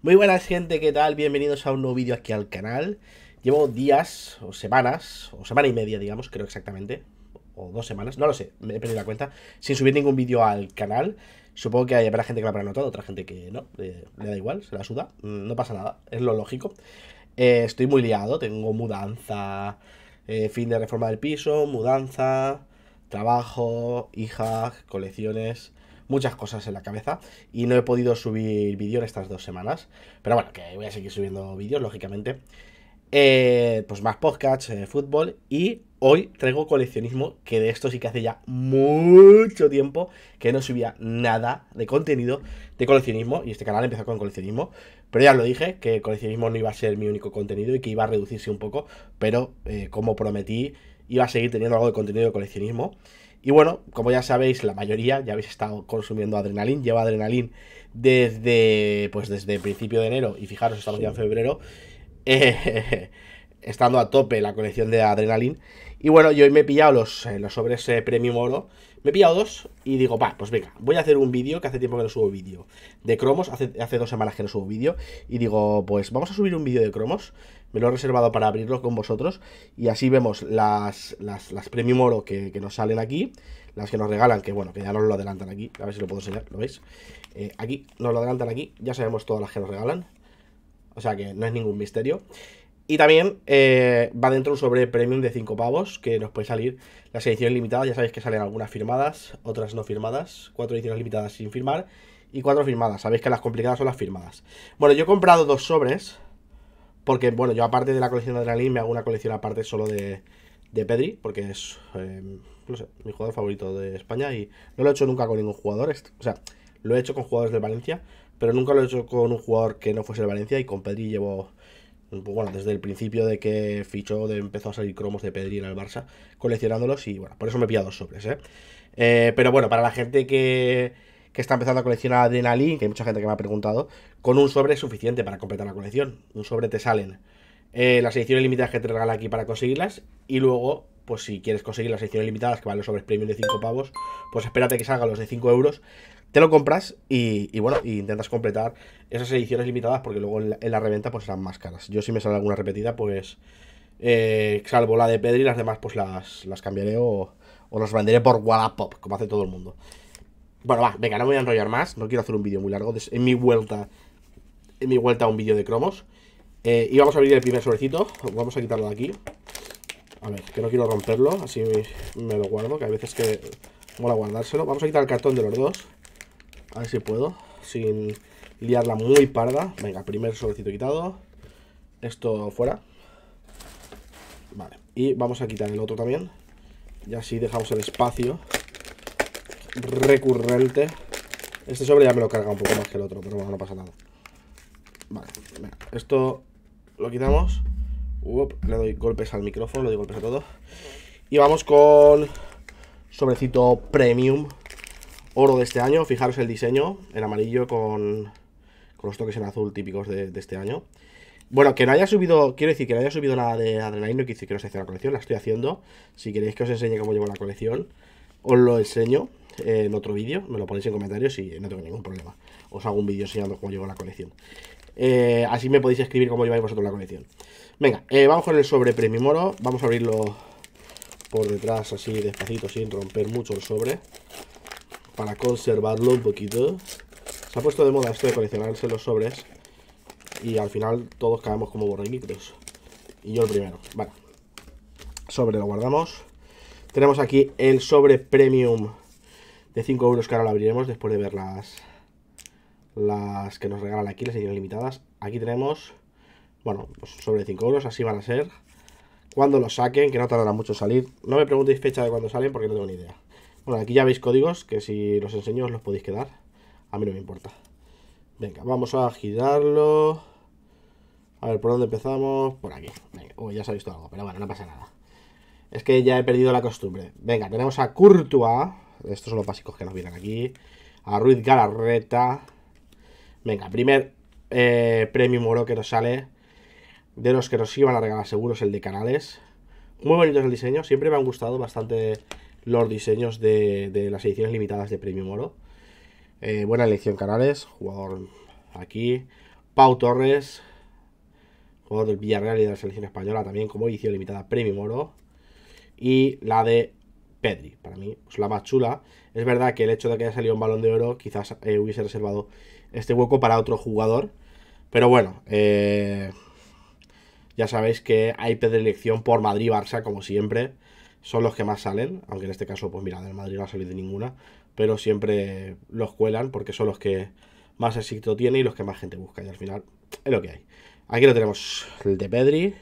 Muy buenas gente, ¿qué tal? Bienvenidos a un nuevo vídeo aquí al canal. Llevo días, o semanas, o semana y media, digamos, creo exactamente, o dos semanas, no lo sé, me he perdido la cuenta, sin subir ningún vídeo al canal. Supongo que habrá gente que lo habrá notado, otra gente que no, le da igual, se la suda, mm, no pasa nada, es lo lógico. Eh, estoy muy liado, tengo mudanza, eh, fin de reforma del piso, mudanza, trabajo, hija, colecciones muchas cosas en la cabeza y no he podido subir vídeo en estas dos semanas. Pero bueno, que voy a seguir subiendo vídeos, lógicamente. Eh, pues más podcasts, eh, fútbol y hoy traigo coleccionismo, que de esto sí que hace ya mucho tiempo que no subía nada de contenido de coleccionismo y este canal empezó con coleccionismo, pero ya lo dije, que coleccionismo no iba a ser mi único contenido y que iba a reducirse un poco, pero eh, como prometí iba a seguir teniendo algo de contenido de coleccionismo y bueno, como ya sabéis, la mayoría ya habéis estado consumiendo adrenalina, lleva adrenalina desde pues desde principio de enero y fijaros, estamos ya en febrero, eh, estando a tope la colección de adrenalina. Y bueno, yo me he pillado los, eh, los sobres eh, premium oro. Me he pillado dos y digo, va, pues venga, voy a hacer un vídeo, que hace tiempo que no subo vídeo de cromos, hace, dos semanas que no subo vídeo. Y digo, pues vamos a subir un vídeo de cromos. Me lo he reservado para abrirlo con vosotros. Y así vemos las, las, premium oro que, nos salen aquí. Las que nos regalan, que bueno, que ya nos lo adelantan aquí. A ver si lo puedo enseñar, ¿lo veis? Eh, aquí, nos lo adelantan aquí. Ya sabemos todas las que nos regalan. O sea que no es ningún misterio. Y también eh, va dentro un sobre premium de 5 pavos, que nos puede salir las ediciones limitadas, ya sabéis que salen algunas firmadas, otras no firmadas, cuatro ediciones limitadas sin firmar y cuatro firmadas, sabéis que las complicadas son las firmadas. Bueno, yo he comprado dos sobres, porque bueno, yo aparte de la colección de Adrenaline me hago una colección aparte solo de, de Pedri, porque es, em, no sé, mi jugador favorito de España y no lo he hecho nunca con ningún jugador, o sea, lo he hecho con jugadores de Valencia, pero nunca lo he hecho con un jugador que no fuese el Valencia y con Pedri llevo bueno, desde el principio de que fichó, de, empezó a salir cromos de Pedri al el Barça, coleccionándolos y bueno, por eso me he pillado dos sobres, ¿eh? eh pero bueno, para la gente que, que está empezando a coleccionar Adrenaline, que hay mucha gente que me ha preguntado, con un sobre es suficiente para completar la colección. Un sobre te salen eh, las ediciones limitadas que te regala aquí para conseguirlas y luego pues si quieres conseguir las ediciones limitadas que valen los sobres premium de 5 pavos, pues espérate que salgan los de 5 euros te lo compras y, bueno, intentas completar esas ediciones limitadas porque luego en la, reventa pues serán más caras. Yo si me sale alguna repetida pues, eh, salvo la de Pedri, las demás pues las, las cambiaré o, o las venderé por Wallapop, como hace todo el mundo. Bueno, va, venga, no me voy a enrollar más, no quiero hacer un vídeo muy largo, en mi vuelta, en mi vuelta a un vídeo de cromos. Eh, y vamos a abrir el primer sobrecito, vamos a quitarlo de aquí. A ver, que no quiero romperlo, así me lo guardo, que a veces que mola guardárselo. Vamos a quitar el cartón de los dos. A ver si puedo. Sin liarla muy parda. Venga, primer sobrecito quitado. Esto fuera. Vale. Y vamos a quitar el otro también. Y así dejamos el espacio recurrente. Este sobre ya me lo carga un poco más que el otro, pero bueno, no pasa nada. Vale, venga. Esto lo quitamos. le doy golpes al micrófono, le doy golpes a todo. Y vamos con sobrecito premium oro de este año. Fijaros el diseño el amarillo con, los toques en azul típicos de, este año. Bueno, que no haya subido, quiero decir que no haya subido nada de Adrenaline, no quiero decir que no se hace la colección, la estoy haciendo. Si queréis que os enseñe cómo llevo la colección, os lo enseño eh, en otro vídeo, me lo ponéis en comentarios y no tengo ningún problema. Os hago un vídeo enseñando cómo llevo la colección. Eh, así me podéis escribir cómo lleváis vosotros la colección. Venga, eh, vamos con el sobre Premium Oro, vamos a abrirlo por detrás así despacito sin romper mucho el sobre para conservarlo un poquito. Se ha puesto de moda esto de coleccionarse los sobres y al final todos caemos como borreguitos. Y yo el primero. Vale. Sobre lo guardamos. Tenemos aquí el sobre premium de 5 euros que ahora lo abriremos después de ver las, las que nos regalan aquí, las ediciones limitadas. Aquí tenemos, bueno, pues sobre 5 euros, así van a ser. Cuando lo saquen, que no tardará mucho en salir. No me preguntéis fecha de cuando salen porque no tengo ni idea. Bueno, aquí ya veis códigos que si los enseño os los podéis quedar. A mí no me importa. Venga, vamos a girarlo. A ver, ¿por dónde empezamos? Por aquí. Venga, ya se ha visto algo, pero bueno, no pasa nada. Es que ya he perdido la costumbre. Venga, tenemos a Courtois. Estos son los básicos que nos vienen aquí. A Ruiz Galarreta. Venga, primer eh, premio moro que nos sale. De los que nos iban a regalar seguros el de Canales. Muy es el diseño. Siempre me han gustado bastante los diseños de, las ediciones limitadas de Premium Moro eh, buena elección Canales, jugador aquí. Pau Torres, jugador del Villarreal y de la selección española, también como edición limitada Premium Moro Y la de Pedri, para mí, pues la más chula. Es verdad que el hecho de que haya salido un balón de oro, quizás eh, hubiese reservado este hueco para otro jugador. Pero bueno, eh, ya sabéis que hay elección por Madrid-Barça, como siempre son los que más salen, aunque en este caso, pues mira, del Madrid no ha salido ninguna, pero siempre los cuelan porque son los que más éxito tiene y los que más gente busca, y al final es lo que hay. Aquí lo tenemos, el de Pedri.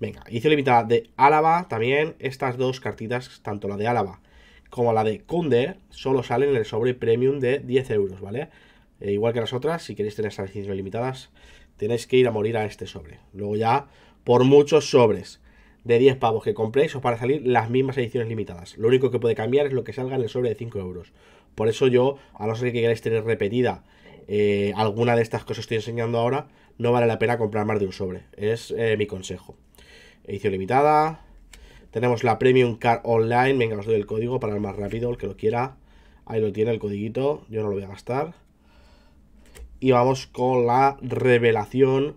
Venga, hice limitada de Álava, también estas dos cartitas, tanto la de Álava como la de Kunde, solo salen en el sobre premium de 10 euros, ¿vale? Eh, igual que las otras, si queréis tener esas ediciones limitadas, tenéis que ir a morir a este sobre. Luego ya, por muchos sobres de 10 pavos que compréis os van a salir las mismas ediciones limitadas. Lo único que puede cambiar es lo que salga en el sobre de 5 euros. Por eso yo, a no ser que queráis tener repetida eh, alguna de estas que os estoy enseñando ahora, no vale la pena comprar más de un sobre. Es eh, mi consejo. Edición limitada. Tenemos la Premium Card Online. Venga, os doy el código para el más rápido, el que lo quiera. Ahí lo tiene el codiguito. Yo no lo voy a gastar. Y vamos con la revelación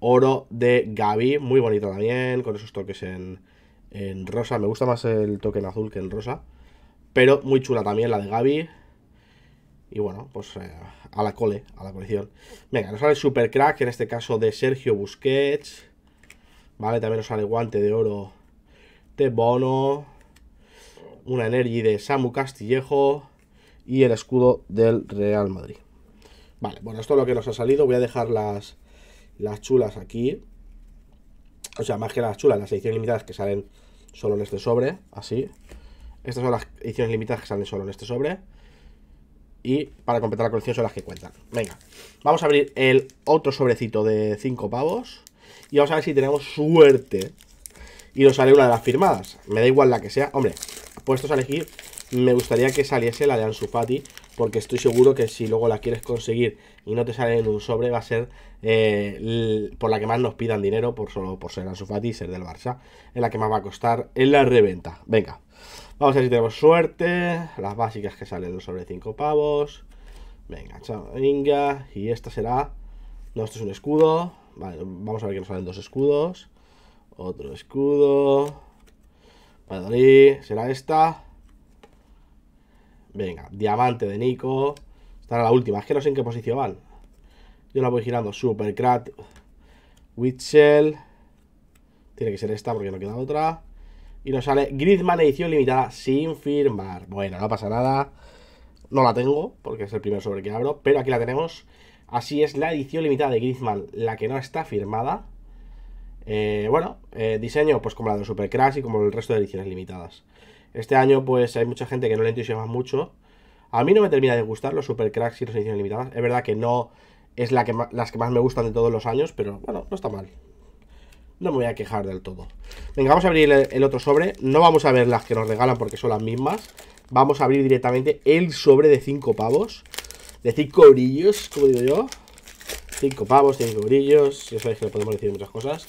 oro de Gaby, muy bonito también, con esos toques en, rosa. Me gusta más el toque en azul que en rosa. Pero muy chula también la de Gaby. Y bueno, pues eh, a la cole, a la colección. Venga, nos sale Super Crack, en este caso de Sergio Busquets. Vale, también nos sale Guante de Oro de Bono. Una Energy de Samu Castillejo. Y el escudo del Real Madrid. Vale, bueno, esto es lo que nos ha salido. Voy a dejar las, las chulas aquí. O sea, más que las chulas, las ediciones limitadas que salen solo en este sobre, así. Estas son las ediciones limitadas que salen solo en este sobre. Y para completar la colección son las que cuentan. Venga, vamos a abrir el otro sobrecito de 5 pavos. Y vamos a ver si tenemos suerte. Y nos sale una de las firmadas. Me da igual la que sea. Hombre, puestos a elegir, me gustaría que saliese la de Ansu Fati porque estoy seguro que si luego la quieres conseguir y no te sale en un sobre, va a ser eh, por la que más nos pidan dinero, por solo por ser Ansu ser del Barça, en la que más va a costar en la reventa. Venga, vamos a ver si tenemos suerte, las básicas que salen Dos sobre 5 pavos, venga, chao, venga, y esta será, no, esto es un escudo, vamos a ver que nos salen dos escudos, otro escudo, Madrid, será esta, Venga, diamante de Nico. Estará la última. Es que no sé en qué posición van. Yo la voy girando. Supercrat. Witchell. Tiene que ser esta porque no queda otra. Y nos sale Griezmann edición limitada sin firmar. Bueno, no pasa nada. No la tengo porque es el primer sobre que abro. Pero aquí la tenemos. Así es la edición limitada de Griezmann. La que no está firmada. Eh, bueno, eh, diseño, pues como la de los y como el resto de ediciones limitadas. Este año, pues hay mucha gente que no le entusiasma mucho. A mí no me termina de gustar los Supercracks y las ediciones limitadas. Es verdad que no es la que las que más me gustan de todos los años, pero bueno, no está mal. No me voy a quejar del todo. Venga, vamos a abrir el, otro sobre. No vamos a ver las que nos regalan porque son las mismas. Vamos a abrir directamente el sobre de 5 pavos. De 5 brillos, como digo yo. 5 pavos, 5 brillos. Ya sabéis que podemos decir muchas cosas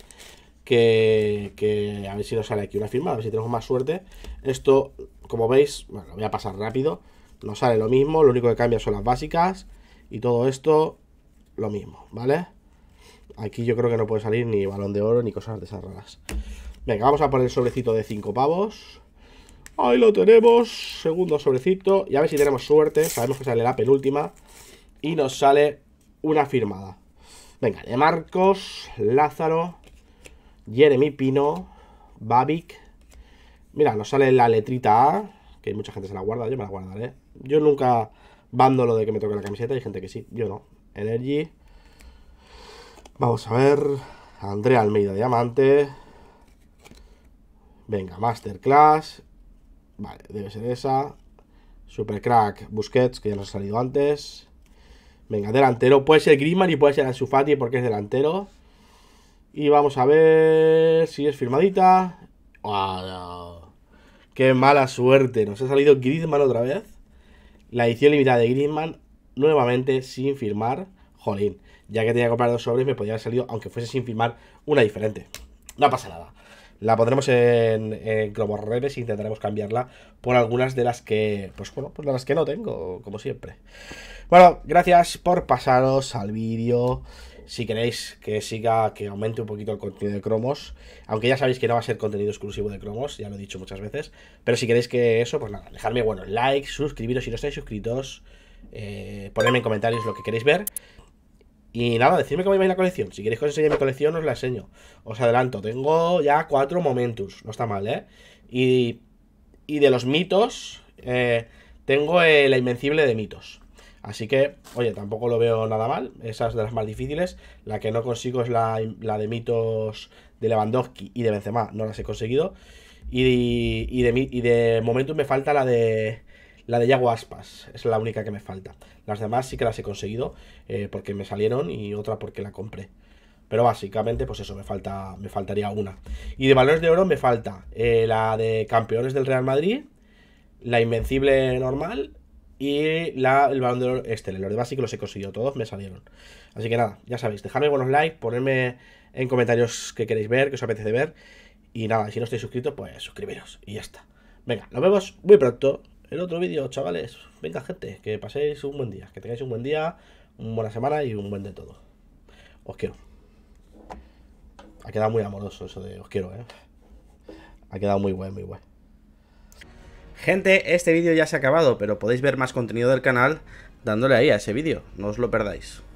que, a ver si nos sale aquí una firma, a ver si tenemos más suerte. Esto, como veis, bueno, lo voy a pasar rápido. Nos sale lo mismo, lo único que cambia son las básicas y todo esto lo mismo, ¿vale? Aquí yo creo que no puede salir ni balón de oro ni cosas de esas raras. Venga, vamos a poner el sobrecito de 5 pavos. Ahí lo tenemos. Segundo sobrecito. Y a ver si tenemos suerte. Sabemos que sale la penúltima. Y nos sale una firmada. Venga, de Marcos, Lázaro, Jeremy Pino, Babic. Mira, nos sale la letrita A, que mucha gente se la guarda, yo me la guardaré. Yo nunca bando lo de que me toque la camiseta, hay gente que sí, yo no. Energy. Vamos a ver. Andrea Almeida Diamante. Venga, Masterclass. Vale, debe ser esa. Supercrack Busquets, que ya nos ha salido antes. Venga, delantero. Puede ser Griezmann y puede ser Fati porque es delantero. Y vamos a ver si es firmadita. ¡Qué mala suerte! Nos ha salido Griezmann otra vez. La edición limitada de Griezmann nuevamente sin firmar. Jolín, ya que tenía que comprar dos sobres me podía haber salido, aunque fuese sin firmar, una diferente. No pasa nada. La pondremos en, en Reves y e intentaremos cambiarla por algunas de las que, pues bueno, pues las que no tengo, como siempre. Bueno, gracias por pasaros al vídeo si queréis que siga, que aumente un poquito el contenido de cromos, aunque ya sabéis que no va a ser contenido exclusivo de cromos, ya lo he dicho muchas veces, pero si queréis que eso, pues nada, dejadme bueno, like, suscribiros si no estáis suscritos, eh, ponedme en comentarios lo que queréis ver. Y nada, decidme cómo ir la colección. Si queréis que os enseñe mi colección, os la enseño. Os adelanto, tengo ya cuatro momentos, no está mal, ¿eh? Y, y de los mitos, eh, tengo la invencible de mitos. Así que, oye, tampoco lo veo nada mal. Esa es de las más difíciles. La que no consigo es la, de mitos de Lewandowski y de Benzema. No las he conseguido. Y, y, de, y de momento me falta la de la de Yago Aspas es la única que me falta. Las demás sí que las he conseguido eh, porque me salieron y otra porque la compré. Pero básicamente, pues eso, me falta, me faltaría una. Y de valores de oro me falta eh, la de campeones del Real Madrid, la invencible normal, y la, el balón de oro de este, los demás sí que los he conseguido todos, me salieron. Así que nada, ya sabéis, dejadme buenos likes, ponedme en comentarios que queréis ver, que os apetece ver. Y nada, si no estáis suscritos, pues suscribiros y ya está. Venga, nos vemos muy pronto en otro vídeo, chavales. Venga, gente, que paséis un buen día, que tengáis un buen día, una buena semana y un buen de todo. Os quiero. Ha quedado muy amoroso eso de os quiero, ¿eh? Ha quedado muy bueno, muy bueno. Gente, este vídeo ya se ha acabado, pero podéis ver más contenido del canal dándole ahí a ese vídeo, no os lo perdáis.